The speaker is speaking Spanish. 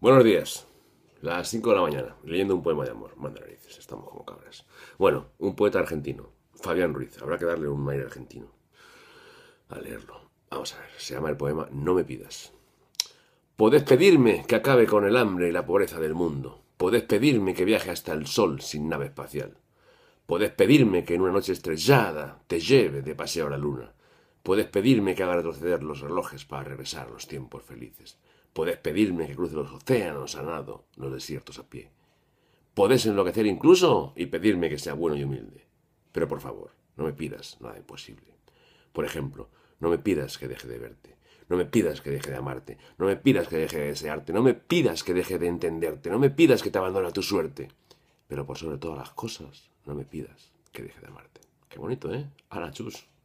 Buenos días. Las 5 de la mañana, leyendo un poema de amor. Manda narices, estamos como cabras. Bueno, un poeta argentino, Fabián Ruiz. Habrá que darle un aire argentino a leerlo. Vamos a ver, se llama el poema No me pidas. Podés pedirme que acabe con el hambre y la pobreza del mundo. Podés pedirme que viaje hasta el sol sin nave espacial. Podés pedirme que en una noche estrellada te lleve de paseo a la luna. Podés pedirme que haga retroceder los relojes para regresar a los tiempos felices. Podés pedirme que cruce los océanos a nado, los desiertos a pie. Podés enloquecer incluso y pedirme que sea bueno y humilde. Pero por favor, no me pidas nada imposible. Por ejemplo, no me pidas que deje de verte. No me pidas que deje de amarte. No me pidas que deje de desearte. No me pidas que deje de entenderte. No me pidas que te abandone a tu suerte. Pero por sobre todas las cosas, no me pidas que deje de amarte. Qué bonito, ¿eh? Arachus. chus.